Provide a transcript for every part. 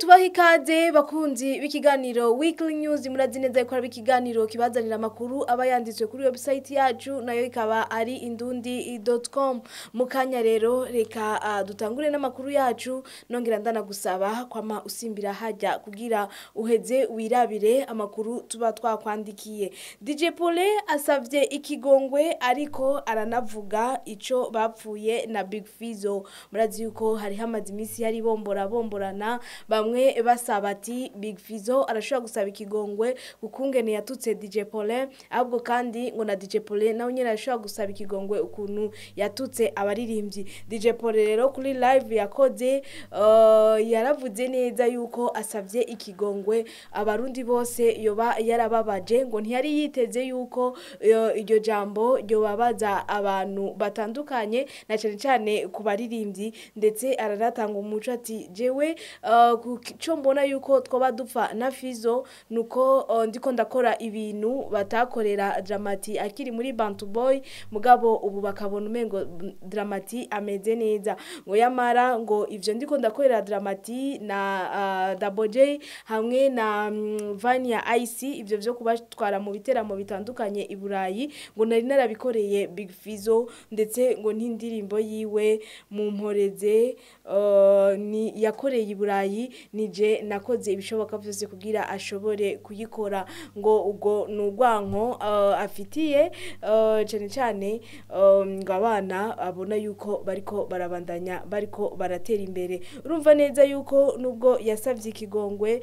tubaha ikaze bakunzi b'ikiganiro wikili nyuzi murazi neza gukora b'ikiganiro kibazanira amakuru aba yanditswe kuri webusayiti yacu nayo ikaba ari indundi doti komu mu kanya rero reka ah, dutangure n'amakuru yacu nongera ndanagusaba kwama usimbira hajya kugira uheze wirabire amakuru tuba twakwandikiye dj pole asabye ikigongwe ariko aranavuga icyo bapfuye na big fizo murazi yuko hari hamaze iminsi yari bomborabomborana bamwe bamwe basaba bati Big Fizzo arashobora gusaba ikigongwe ukungene yatutse DJ Paulin ahubwo kandi ngo na DJ Paulin nawe nyine arashobora gusaba ikigongwe ukuntu yatutse abaririmbyi DJ Paulin rero kuri live yakoze eh, yaravuze neza yuko asabye ikigongwe abarundi bose yoba yarababaje ngo ntiyari yiteze yuko eh, iryo jambo ryobabaza abantu batandukanye na cyane cyane ku baririmbyi ndetse araratanga umuco ati jewe eh, icyo mbona yuko twaba dupfa na fizo ni uko ndiko ndakora ibintu batakorera daramati akiri muri bantu Boy mugabo ubu bakabona umengo daramati ameze neza ngo yamara ngo ibyo ndiko ndakorera daramati na dabojeyi hamwe na mm, vani ya ayisi ibyo byo kubatwara mu biteramo bitandukanye i burayi ngo nari narabikoreye bigi fizo ndetse ngo n'indirimbo yiwe mumporeze Eh, yakoreye i burayi nije nakoze ibishoboka byose kugira ashobore kuyikora ngo ubwo ni urwanko eh, afitiye eh, cyane cyane ngo abana abona yuko bariko barabandanya bariko baratera imbere urumva neza yuko nubwo yasabye ikigongwe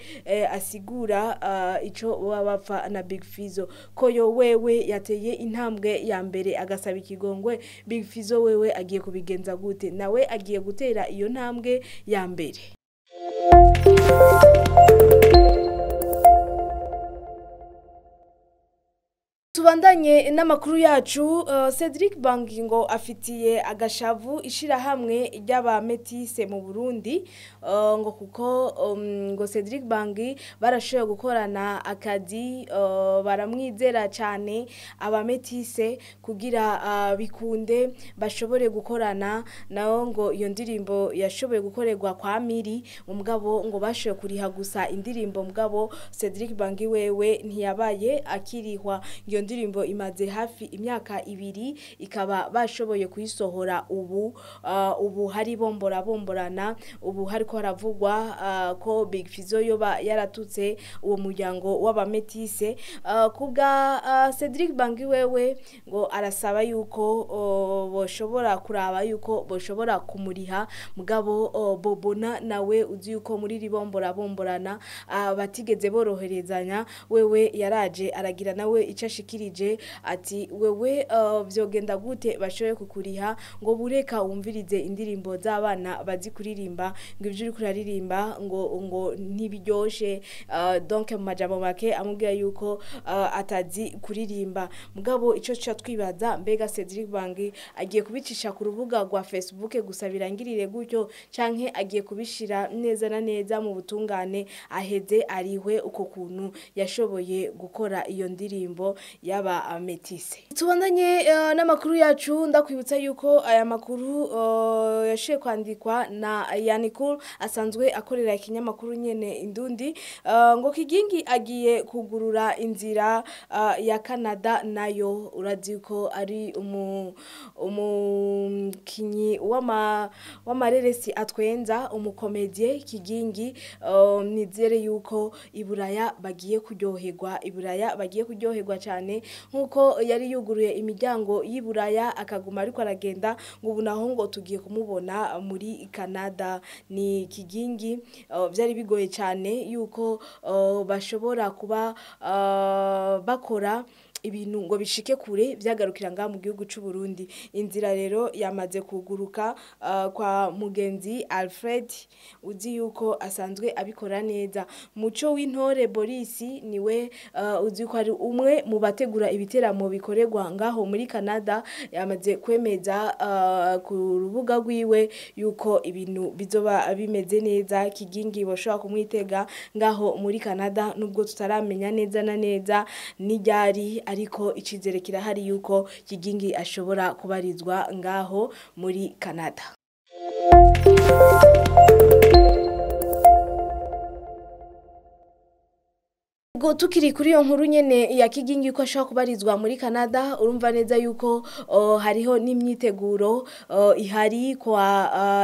asigura icyo baba bapfa na big fizo ko yo wewe yateye intambwe ya mbere agasaba ikigongwe big fizo wewe agiye kubigenza gute nawe agiye gutera iyo ntambwe ntambwe ya mbere tubandanye n'amakuru yacu uh, cedric bangingo afitiye agashavu ishyirahamwe ry'abametise mu burundi uh, ngo kuko um, ngo cedric bangi barashoboye gukorana akadi uh, baramwizera cyane abametise kugira bikunde bashobore gukorana nawe ngo iyo ndirimbo yashoboye gukorerwa kwa miri umugabo ngo bashoboye kuriha gusa indirimbo mugabo cedric bangi wewe ntiyabaye akirihwa iyo ndirimbo imaze hafi imyaka ibiri ikaba bashoboye kuyisohora ubu uh, ubu hari bombora bomborana ubu hari ko haravugwa uh, ko Big Fizzo yoba yaratutse uwo muryango w'abametise uh, ku Cedric Bangi wewe ngo arasaba yuko boshobora kuraba yuko boshobora kumuriha mugabo bobona nawe uzi yuko muri iri bombora bomborana batigeze boroherezanya wewe yaraje aragira nawe icyo ashikira yashyikirije ati wewe byogenda uh, gute bashoboye kukuriha ngo bureka wumvirize indirimbo z'abana bazi kuririmba ngo ibyo uri kuraririmba ngo ngo ntibiryoshye uh, donke mu majambo make amubwira yuko uh, atazi kuririmba mugabo icyo cyo twibaza mbega Cedric bangi agiye kubicisha ku rubuga rwa facebook gusa birangirire gutyo cyangwa agiye kubishyira neza na neza mu butungane aheze ariwe uko kuntu yashoboye gukora iyo ndirimbo y'aba ametise tubandanye eh, n'amakuru yacu ndakwibutsa yuko aya makuru eh, yashiye kwandikwa na yanikuru asanzwe akorera ikinyamakuru nyine indundi eh, ngo kigingi agiye kugurura inzira ya kanada nayo urazi ko ari umukinnyi w'amareresi atwenza umukomediye kigingi nizere yuko i buraya bagiye kuryoherwa i buraya bagiye kuryoherwa cyane nk'uko yari yuguruye imiryango y'i Buraya akaguma ariko aragenda ngo ubu naho ngo tugiye kumubona muri Canada ni kigingi uh, byari bigoye cyane yuko uh, bashobora kuba uh, bakora ibintu ngo bishike kure byagarukira ngaha mu gihugu cy'u Burundi inzira rero yamaze kuguruka uh, kwa mugenzi Alfred uzi yuko asanzwe abikora neza muco w'intore Boris niwe uh, uzi ko ari umwe mu bategura ibiteramo bikorerwa ngaho muri Canada yamaze kwemeza uh, ku rubuga rwiwe yuko ibintu bizoba bimeze neza kigingi bashobora kumwitega ngaho muri Canada nubwo tutaramenya neza na neza n'iryari ari ariko icyizere kirahari yuko kigingi ashobora kubarizwa ngaho muri canada ngo tukiri kuri iyo nkuru nyine ya kigingi ko ashobora kubarizwa muri canada urumva neza yuko hariho n'imyiteguro ihari kwa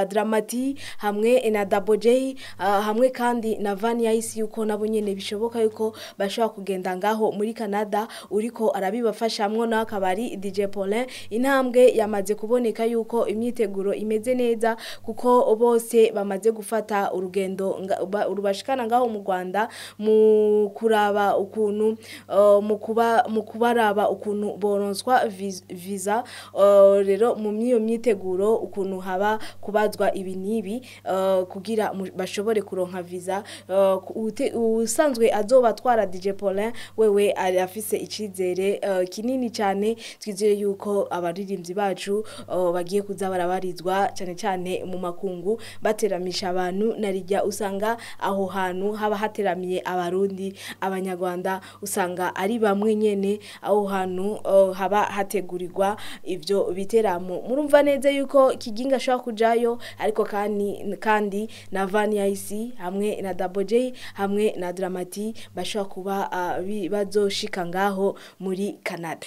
daramati hamwe na dabojeyi hamwe kandi na vani ya isi yuko nabo nyine bishoboka yuko bashobora kugenda ngaho muri canada uriko arabibafashamwo n'akabari dj polin intambwe yamaze kuboneka yuko imyiteguro imeze neza kuko bose bamaze gufata urugendo rubashikana ngaho mu rwanda mu kura baraba ukuntu eh, mu kubaraba ukuntu boronswa viza eh, rero mu my'iyo myiteguro ukuntu haba kubazwa ibi n'ibi eh, kugira bashobore kuronka viza usanzwe azobatwara twara dj wewe afise icyizere kinini cyane twizere yuko abaririmbyi bacu bagiye kuza barabarizwa cyane cyane mu makungu bateramisha abantu na rijya usanga aho hantu haba hateramiye abarundi abanyarwanda usanga ari bamwe nyine aho hantu haba hategurirwa ibyo biteramo murumva neza yuko kiginga ashobora kujyayo ariko kandi kandi na vani yayisi hamwe na dabo jeyi hamwe na daramati bashobora kuba bazoshika ngaho muri canada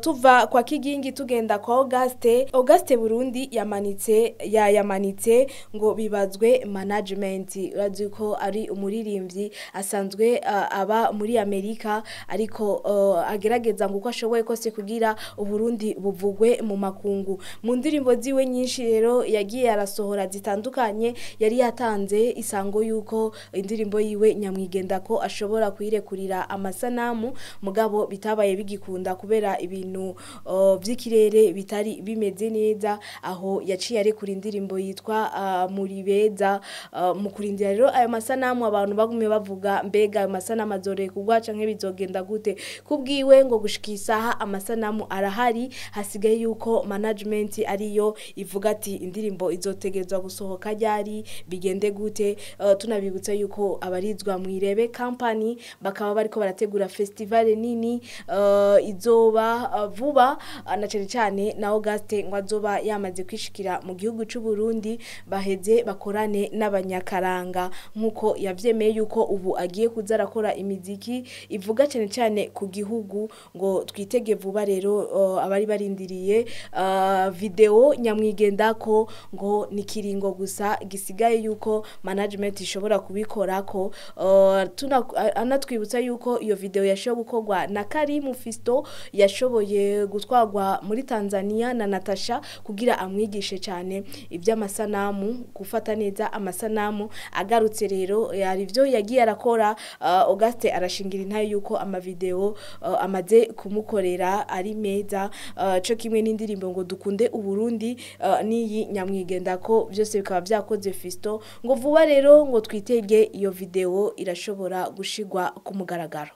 tuva kwa kigingi tugenda kwa augusite augusite burundi yamanitse yayamanitse ngo bibazwe manajimenti urazi ko ari umuririmbyi asanzwe akaba muri amerika ariko uh, agerageza ngo uko ashoboye kose kugira uburundi buvugwe mu makungu mu ndirimbo ziwe nyinshi rero yagiye arasohora zitandukanye yari yatanze isango y'uko indirimbo yiwe nyamwigenda ko ashobora kuyirekurira amasanamu mugabo bitabaye bigikunda kubera ibintu by'ikirere uh, bitari bimeze neza aho yaciye arekura indirimbo yitwa uh, muri beza mu kurindira rero ayo masanamu abantu bagumye bavuga mbega ayo masanamu amazore kugwa canke bizogenda gute kubwiwe ngo gushika isaha amasanamu arahari hasigaye yuko management ariyo ivuga ati indirimbo izotegerezwa gusohoka ryari bigende gute uh, tunabibutsa yuko abarizwa mu irebe company bakaba bariko barategura festival nini uh, izoba uh, vuba uh, na cyane cyane na August ngo azoba yamaze kwishikira mu gihugu cy'u Burundi baheze bakorane n'abanyakaranga nkuko yabyemeye yuko ubu agiye kuzarakora imiziki ivuga cyane cyane ku gihugu ngo twitege vuba rero abari barindiriye videwo nyamwigenda ko ngo ni ikiringo gusa gisigaye yuko manajimenti ishobora kubikora ko anatwibutsa yuko iyo videwo yashoboye gukorwa na karimu fisito yashoboye gutwarwa muri tanzania na natasha kugira amwigishe cyane iby'amasanamu gufata neza amasanamu agarutse rero hari ibyo yagiye arakora vedaste arashingira intayo yuko amavideo uh, amaze kumukorera ari meza uh, cyo kimwe n'indirimbo ngo dukunde uburundi uh, n'iyi nyamwigenda ko byose bikaba byakoze fisto ngo vuba rero ngo twitege iyo videwo irashobora gushigwa ku mugaragaro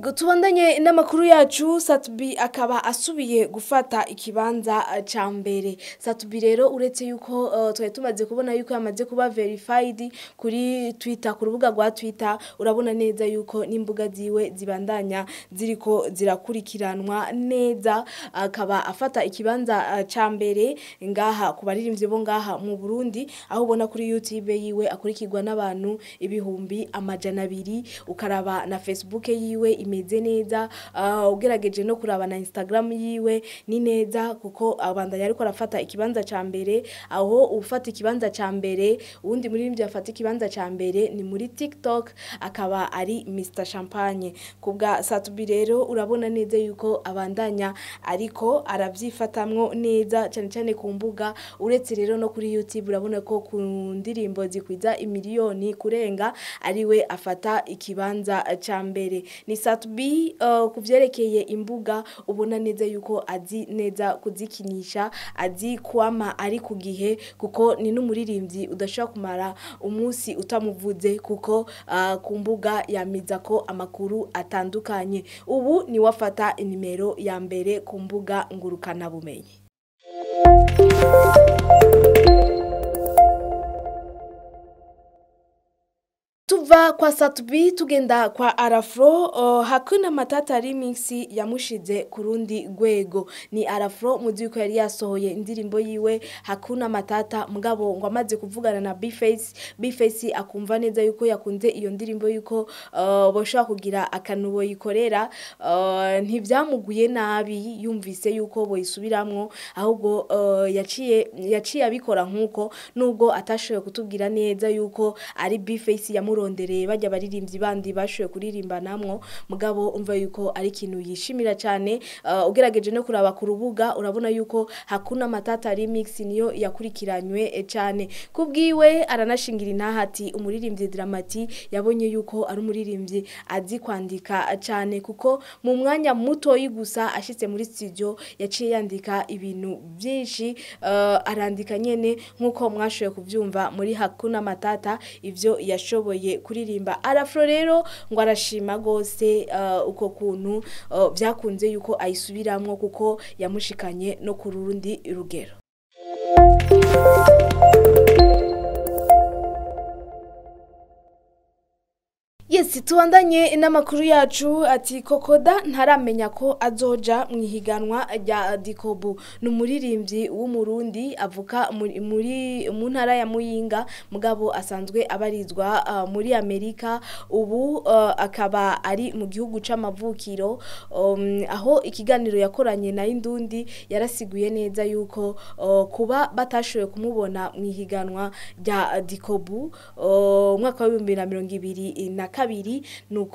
tubandanye n'amakuru yacu satubi akaba asubiye gufata ikibanza eh, cya mbere satubi rero uretse yuko eh, twari tumaze kubona yuko yamaze kuba verifayidi kuri twita ku rubuga rwa twita urabona neza yuko n'imbuga ziwe zibandanya ziri ko zirakurikiranwa neza akaba afata ikibanza eh, cya mbere ngaha ku baririmbyi bo ngaha mu burundi aho ubona kuri yutube yiwe akurikirwa n'abantu ibihumbi amajana abiri ukaraba na fesibuke yiwe imeze neza ah, ugerageje no kuraba na instagram yiwe ni neza kuko abandanya ariko arafata ikibanza ca mbere aho ufata ikibanza cya mbere uwundi muririmbyi afata ikibanza ca mbere ni muri tiktok akaba ari Mr Champagne kubwa Satubi rero urabona neza yuko abandanya ariko arabyifatamwo neza cyane cyane ku mbuga uretse rero no kuri YouTube urabona ko ku ndirimbo zikwiza imiliyoni kurenga ariwe afata ikibanza ca mbere ni bi uh, ku byerekeye imbuga ubona neza yuko azi neza kuzikinisha azi kwama ari ku gihe kuko ni n'umuririmbyi udashobora kumara umunsi utamuvuze kuko uh, ku mbuga yamiza ko amakuru atandukanye ubu niwafata wafata nimero ya mbere ku mbuga ngurukanabumenyi Kuva kwa Satubi tugenda kwa Arafro hakuna matata remix yamushize kurundi rwego ni Arafro muziko yari yasohoye indirimbo yiwe hakuna matata mugabo ngo amaze kuvugana na Bface Bface akumva neza yuko yakunze iyo ndirimbo yuko uh, kugira akanubo yikorera uh, nabi yumvise yuko boyisubiramwo ahubwo yaciye yaciye abikora nkuko nubwo atashoboye kutubwira neza yuko ari Bface yamurondera mbere bajya baririmbyi bandi bashoboye kuririmba namwo mugabo umva yuko ari ikintu yishimira cyane uh, ugerageje no kuraba ku rubuga urabona yuko hakuna matata remix niyo yakurikiranywe eh, cyane kubwiwe aranashingira intahati umuririmbyi Dramati yabonye yuko ari umuririmbyi azi kwandika eh, cyane kuko mu mwanya mutoyi gusa ashyitse muri studio yaciye yandika ibintu byinshi uh, arandika nyene nk'uko mwashoboye kubyumva muri hakuna matata ibyo yashoboye kuririmba arafuro rero ngo arashima rwose uh, uko kuntu uh, byakunze yuko ayisubiramo kuko yamushikanye no ku rundi rugero minsi tubandanye n'amakuru yacu ati kokoda ntaramenya ko azoja mu ihiganwa rya dikobu ni umuririmbyi w'umurundi avuka mu ntara ya muyinga mugabo asanzwe abarizwa muri amerika ubu akaba ari mu gihugu cy'amavukiro um, aho ikiganiro yakoranye na indundi yarasiguye neza yuko kuba batashoboye kumubona mu ihiganwa rya dikobu umwaka w'ibihumbi na mirongo ibiri na kabiri kabiri ni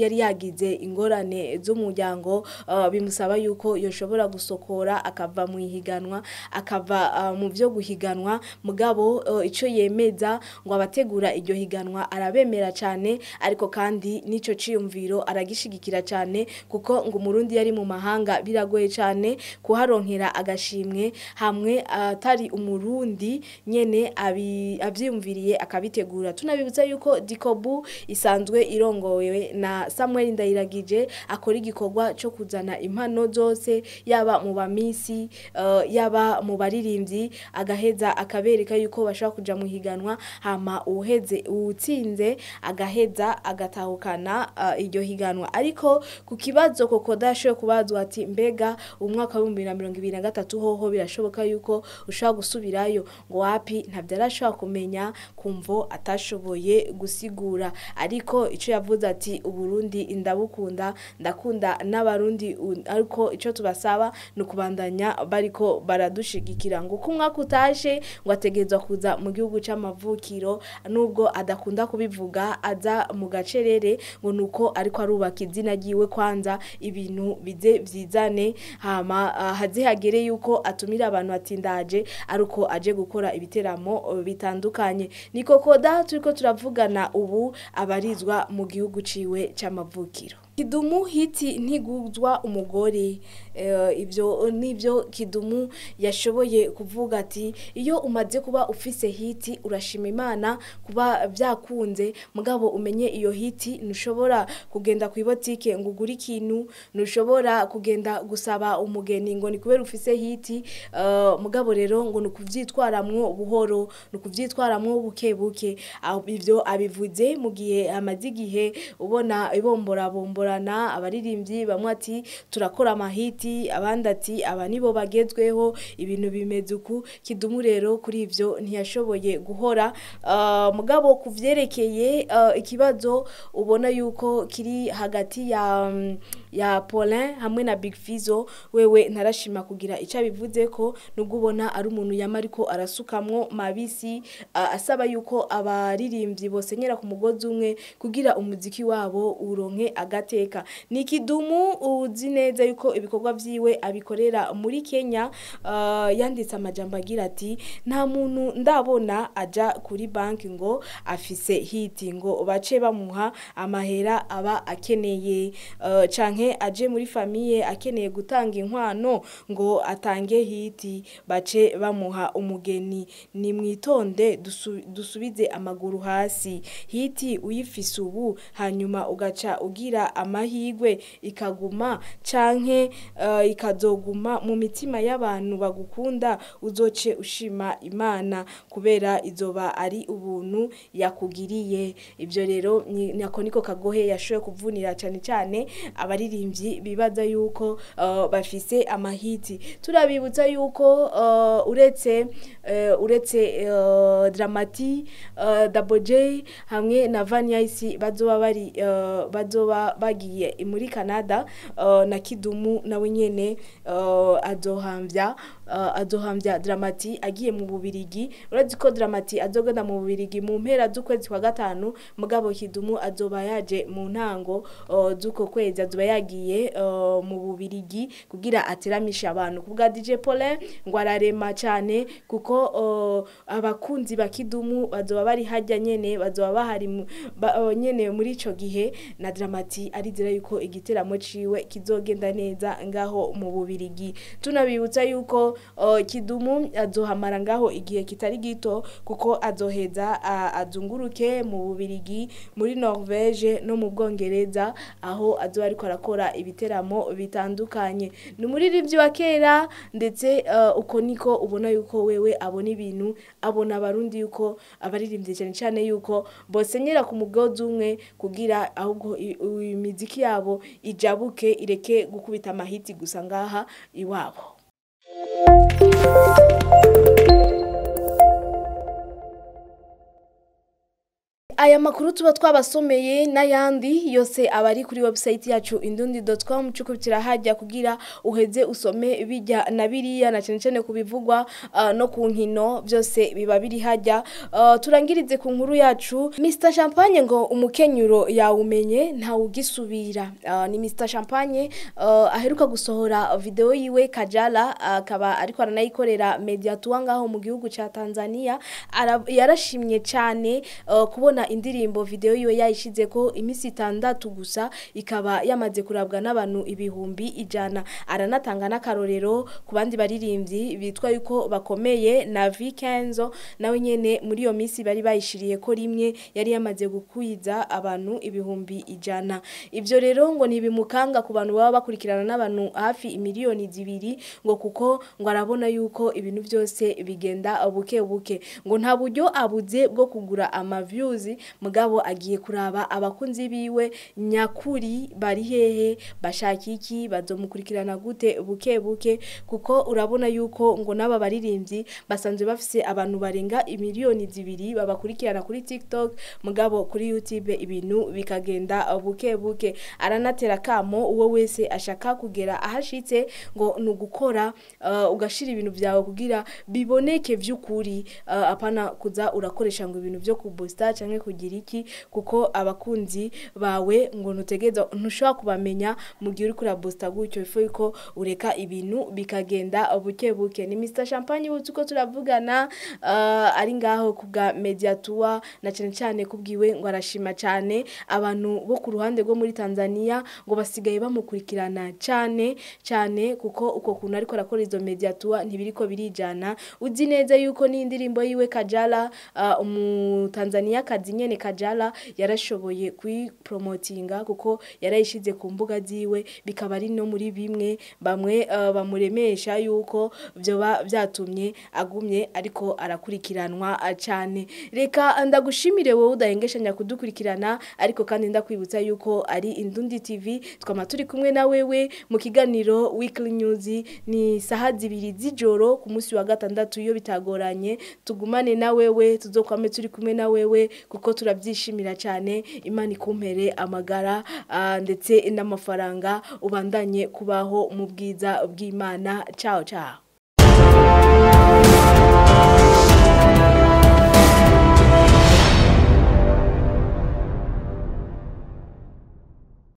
yari yagize ingorane z'umuryango uh, bimusaba yuko yoshobora gusokora akava mu ihiganwa akava uh, mu byo guhiganwa mugabo uh, icyo yemeza ngo abategura iryo higanwa arabemera cyane ariko kandi n'icyo cyiyumviro aragishyigikira cyane kuko ngo umurundi yari mu mahanga biragoye cyane kuharonkera agashimwe hamwe atari umurundi nyine abyiyumviriye akabitegura tunabibutsa yuko dikobu isanzwe isanzwe irongowe na Samuel Ndayiragije akora igikorwa cyo kuzana impano zose yaba mu bamisi uh, yaba mu baririmbyi agaheza akabereka yuko bashobora kujya mu higanwa hama uheze utsinze agaheza agatahukana uh, iryo higanwa ariko ku kibazo koko dashoboye kubazwa ati mbega umwaka w'ibihumbi na mirongo ibiri na gatatu hoho birashoboka yuko ushobora gusubirayo ngo wapi ntabyo arashobora kumenya kumvo atashoboye gusigura ariko icyo yavuze ati uburundi ndabukunda ndakunda n'abarundi ariko icyo tubasaba ni ukubandanya bariko baradushigikira ngo uko umwaka utaje ngo ategerezwa kuza mu gihugu cy'amavukiro nubwo adakunda kubivuga aza mu gacerere ngo ni uko ariko arubaka izina ryiwe kwanza ibintu bize byizane hama ah, hazihagere yuko atumira abantu atindaje ariko aje gukora ibiteramo bitandukanye ni koda turi ko turavugana ubu abarizwa uba mu gihugu ciwe c'amavukiro kidumu hiti ntiguzwa umugore eh, ibyo nibyo kidumu yashoboye kuvuga ati iyo umaze kuba ufise hiti urashima imana kuba byakunze mugabo umenye iyo hiti ntushobora kugenda ku ibotike ngo ugure ikintu ntushobora kugenda gusaba umugeni ngo ni kubera ufise hiti eh, mugabo rero ngo ni ukubyitwaramwo buhoro ni ukubyitwaramwo buke buke ibyo abivuze mu gihe amaze igihe ubona ibomborabombora barakorana abaririmbyi bamwe ati turakora amahiti abandi ati aba nibo bagezweho ibintu bimeze uku kidumu rero kuri ibyo ntiyashoboye guhora ah, mugabo ku byerekeye ah, ikibazo ubona yuko kiri hagati ya ya Paulin hamwe na Big Fizzo wewe ntarashima kugira icyo abivuze ko nubwo ubona ari umuntu yama ariko arasukamwo mabisi ah, asaba yuko abaririmbyi bosenyera ku mugozi umwe kugira umuziki wabo uronke agati amateka ni ikidumu uzi neza yuko ibikorwa byiwe abikorera muri kenya uh, yanditse amajyamba agira ati nta muntu ndabona ajya kuri banki ngo afise hiti ngo bace bamuha amahera aba akeneye uh, canke aje muri famiye akeneye gutanga inkwano ngo atange hiti bace bamuha umugeni ni mwitonde dusubize amaguru hasi hiti uyifise ubu hanyuma ugaca ugira amahirwe ikaguma canke eh, ikazoguma mu mitima y'abantu bagukunda uzoce ushima Imana kubera izoba ari ubuntu yakugiriye ibyo rero nako niko kagohe yashoboye kuvunira cyane cyane abaririmbyi bibaza yuko eh, bafise amahiti turabibutsa yuko eh, uretse uretse Dramati Dabo J hamwe na Vanyaisi bazoba bari bazoba bagiye muri canada uh, na kidumu nawe nyine uh, adohambya Eh, aduhambya daramati agiye mu bubirigi uretse ko daramati adogana mu bubirigi mu mpera z'ukwezi kwa gatanu mugabo Kidumu adoba yaje mu ntango eh, z'uko kwezi adoba yagiye eh, mu bubirigi kugira atiramisha abantu kubwa dj pole ngo ararema cyane kuko abakunzi bakidumu badoba bari hajya nyine badoba bahari nyine muri icyo gihe na daramati arizera yuko igiteramo ciwe kizogenda neza ngaho mu bubirigi tunabibutsa yuko kidumu azohamara ngaho igihe kitari gito kuko azoheza azunguruke mu bubirigi muri norvege no mu bwongereza aho azoba ariko arakora ibiteramo bitandukanye ni umuririmbyi wa kera ndetse e, uko niko ubona yuko wewe abona ibintu abona abarundi yuko abaririmbyi cyane cyane yuko bose ku mugozi umwe kugira ahubwo imiziki yabo ijabuke ireke gukubita amahiti gusa ngaha iwabo Música aya makuru tuba twabasomeye n'ayandi yose aba ari kuri website yacu indundi doti komu cyuko kugira uheze usome bijya na biriya na cyane cyane ku bivugwa uh, no ku nkino byose biba biri hajya uh, turangiritse ku nkuru yacu misita champagne ngo umukenyuro yawumenye ntawugisubira uh, ni Mr champagne aheruka gusohora videwo yiwe kajara akaba ariko aranayikorera mediya tuwa ngaho mu gihugu cya tanzania yarashimye cyane kubona indirimbo videwo yiwe yayishyize ko iminsi itandatu gusa ikaba yamaze kurabwa n'abantu ibihumbi ijana aranatanga n'akarorero ku bandi baririmbyi bitwa yuko bakomeye na vikenzo nawe nyine muri iyo minsi bari bayishiriye ko rimwe yari yamaze gukwiza abantu ibihumbi ijana ibyo rero ngo ntibimukanga ku bantu baba bakurikirana n'abantu hafi miliyoni zibiri ngo kuko ngo arabona yuko ibintu byose bigenda buke buke ngo nta buryo abuze bwo kugura amavyuzi akazi mugabo agiye kuraba abakunzi biwe nyakuri bari hehe bashaki iki bazomukurikirana gute buke buke kuko urabona yuko ngo n'aba baririmbyi basanzwe bafise abantu barenga imiliyoni zibiri babakurikirana kuri TikTok mugabo kuri YouTube ibintu bikagenda buke buke aranatera kamo uwo wese ashaka kugera ahashitse ngo nugukora uh, ugashira ibintu byawe kugira biboneke by'ukuri uh, apana kuza urakoresha ngo ibintu byo kubusta cyangwa kugira iki kuko abakunzi bawe ngo ntutegereza ntushobora kubamenya mu gihe uri kureba busita gutyo ifu yuko ureka ibintu bikagenda buke buke ni misita champagne ubu uko turavugana ah, ari ngaho ku bwa mediatuwa na cyane cyane kubwiwe ngo arashima cyane abantu bo ku ruhande rwo muri Tanzania ngo basigaye bamukurikirana cyane cyane kuko uko kuntu ariko arakora izo mediatuwa ntibiri ko birijyana uzi neza yuko n'indirimbo yiwe Kajala ah, umutanzaniyakazi nyene Kajala yarashoboye kuyipromotinga kuko yarayishize ku mbuga ziwe bikaba ari no muri bimwe bamwe uh, bamuremesha yuko byoba byatumye agumye ariko arakurikiranwa uh, cyane reka uh, ndagushimire wowe udahengeshanya kudukurikirana ariko kandi ndakwibutsa yuko ari Indundi TV twama turi kumwe na wewe mu kiganiro Weekly News ni saha zibiri z'ijoro ku munsi wa gatandatu iyo bitagoranye tugumane na wewe tuzokwame turi kumwe na wewe kuko kuko turabyishimira cyane imana ikumpere amagara ah, ndetse n'amafaranga ubandanye kubaho mu bwiza bw'imana cyawo cyawo